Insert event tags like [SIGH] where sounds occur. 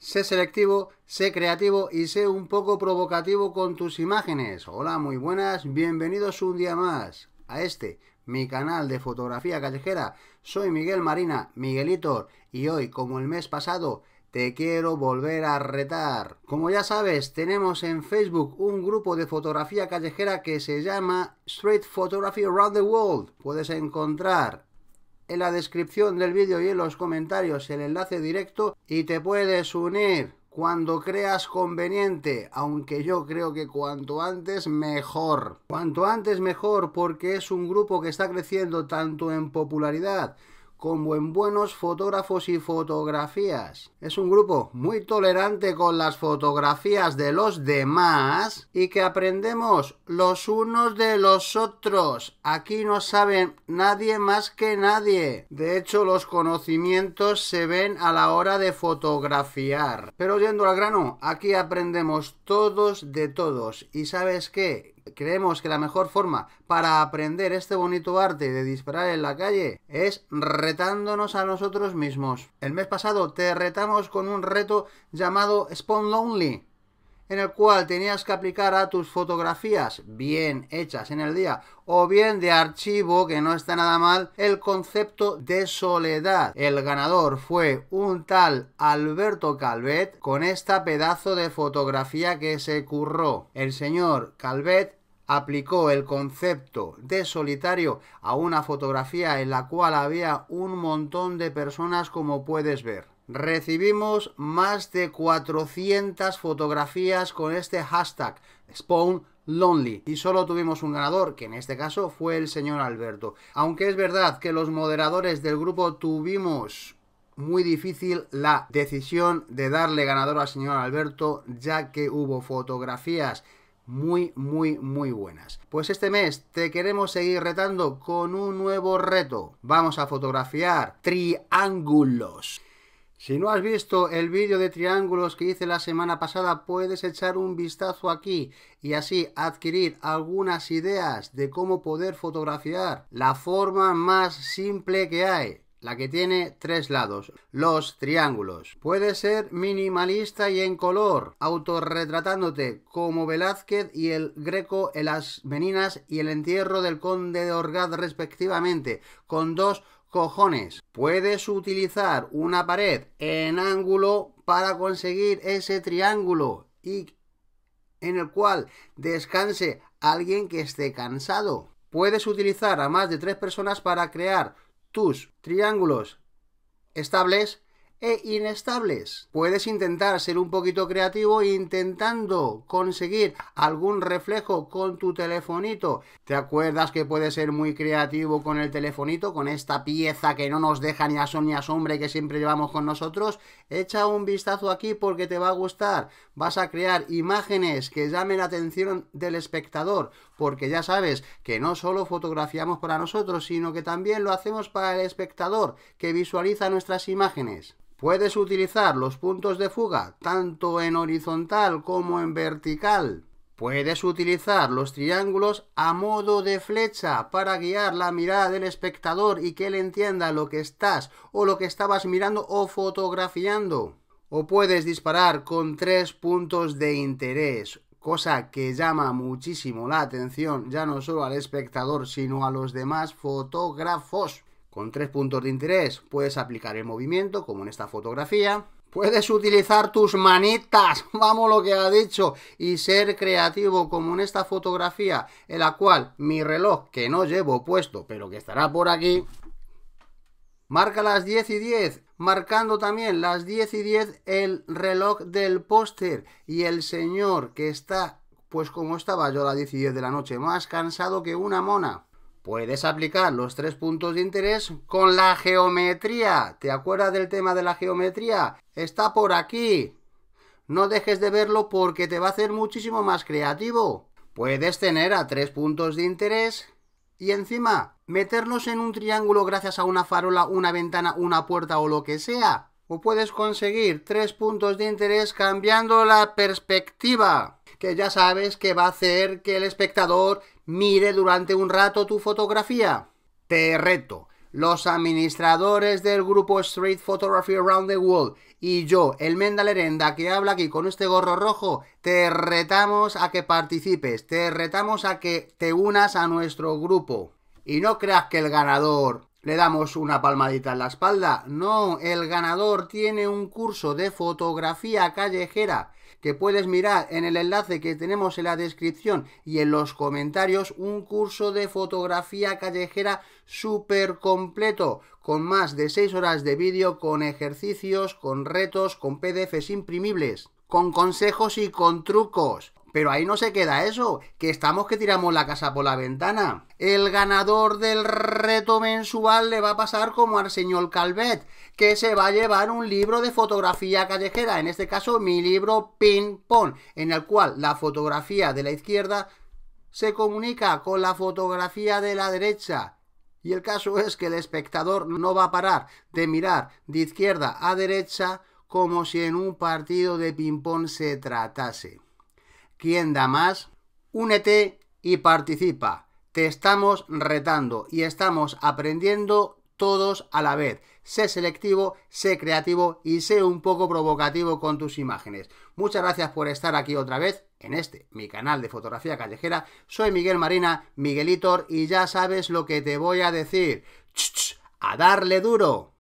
Sé selectivo, sé creativo y sé un poco provocativo con tus imágenes. Hola, muy buenas, bienvenidos un día más a este, mi canal de fotografía callejera. Soy Miguel Marina, Miguelito, y hoy, como el mes pasado, te quiero volver a retar. Como ya sabes, tenemos en Facebook un grupo de fotografía callejera que se llama Street Photography Around the World. Puedes encontrar en la descripción del vídeo y en los comentarios el enlace directo y te puedes unir cuando creas conveniente, aunque yo creo que cuanto antes mejor. Cuanto antes mejor porque es un grupo que está creciendo tanto en popularidad como en buenos fotógrafos y fotografías. Es un grupo muy tolerante con las fotografías de los demás y que aprendemos los unos de los otros. Aquí no saben nadie más que nadie. De hecho, los conocimientos se ven a la hora de fotografiar. Pero yendo al grano, aquí aprendemos todos de todos. ¿Y sabes qué? creemos que la mejor forma para aprender este bonito arte de disparar en la calle es retándonos a nosotros mismos. El mes pasado te retamos con un reto llamado Spawn Lonely, en el cual tenías que aplicar a tus fotografías bien hechas en el día o bien de archivo, que no está nada mal, el concepto de soledad. El ganador fue un tal Alberto Calvet con esta pedazo de fotografía que se curró. El señor Calvet aplicó el concepto de solitario a una fotografía en la cual había un montón de personas como puedes ver. Recibimos más de 400 fotografías con este hashtag Spawn Lonely. Y solo tuvimos un ganador, que en este caso fue el señor Alberto. Aunque es verdad que los moderadores del grupo tuvimos muy difícil la decisión de darle ganador al señor Alberto, ya que hubo fotografías muy, muy, muy buenas. Pues este mes te queremos seguir retando con un nuevo reto. Vamos a fotografiar triángulos. Si no has visto el vídeo de triángulos que hice la semana pasada, puedes echar un vistazo aquí y así adquirir algunas ideas de cómo poder fotografiar la forma más simple que hay la que tiene tres lados, los triángulos. Puede ser minimalista y en color, autorretratándote como Velázquez y el Greco en las Meninas y el entierro del Conde de Orgaz respectivamente, con dos cojones. Puedes utilizar una pared en ángulo para conseguir ese triángulo y en el cual descanse alguien que esté cansado. Puedes utilizar a más de tres personas para crear tus triángulos estables e inestables. Puedes intentar ser un poquito creativo intentando conseguir algún reflejo con tu telefonito. ¿Te acuerdas que puedes ser muy creativo con el telefonito, con esta pieza que no nos deja ni a ni a sombra y que siempre llevamos con nosotros? Echa un vistazo aquí porque te va a gustar. Vas a crear imágenes que llamen la atención del espectador porque ya sabes que no solo fotografiamos para nosotros, sino que también lo hacemos para el espectador que visualiza nuestras imágenes. Puedes utilizar los puntos de fuga tanto en horizontal como en vertical. Puedes utilizar los triángulos a modo de flecha para guiar la mirada del espectador y que él entienda lo que estás o lo que estabas mirando o fotografiando. O puedes disparar con tres puntos de interés, cosa que llama muchísimo la atención ya no solo al espectador sino a los demás fotógrafos. Con tres puntos de interés puedes aplicar el movimiento como en esta fotografía. Puedes utilizar tus manitas, [LAUGHS] vamos lo que ha dicho, y ser creativo como en esta fotografía en la cual mi reloj que no llevo puesto pero que estará por aquí marca las 10 y 10 marcando también las 10 y 10 el reloj del póster y el señor que está, pues como estaba yo a las 10 y 10 de la noche, más cansado que una mona. Puedes aplicar los tres puntos de interés con la geometría. ¿Te acuerdas del tema de la geometría? Está por aquí. No dejes de verlo porque te va a hacer muchísimo más creativo. Puedes tener a tres puntos de interés y encima, meternos en un triángulo gracias a una farola, una ventana, una puerta o lo que sea. O puedes conseguir tres puntos de interés cambiando la perspectiva. Que ya sabes que va a hacer que el espectador mire durante un rato tu fotografía. Te reto los administradores del grupo Street Photography Around the World y yo, el Mendalerenda que habla aquí con este gorro rojo, te retamos a que participes, te retamos a que te unas a nuestro grupo. Y no creas que el ganador ¿Le damos una palmadita en la espalda? No, el ganador tiene un curso de fotografía callejera que puedes mirar en el enlace que tenemos en la descripción y en los comentarios un curso de fotografía callejera super completo con más de 6 horas de vídeo, con ejercicios, con retos, con PDFs imprimibles, con consejos y con trucos. Pero ahí no se queda eso, que estamos que tiramos la casa por la ventana. El ganador del reto mensual le va a pasar como al señor Calvet, que se va a llevar un libro de fotografía callejera, en este caso mi libro Ping Pong, en el cual la fotografía de la izquierda se comunica con la fotografía de la derecha. Y el caso es que el espectador no va a parar de mirar de izquierda a derecha como si en un partido de ping-pong se tratase. ¿Quién da más? Únete y participa. Te estamos retando y estamos aprendiendo todos a la vez. Sé selectivo, sé creativo y sé un poco provocativo con tus imágenes. Muchas gracias por estar aquí otra vez en este, mi canal de fotografía callejera. Soy Miguel Marina, Miguelitor, y ya sabes lo que te voy a decir. ¡Ch, a darle duro!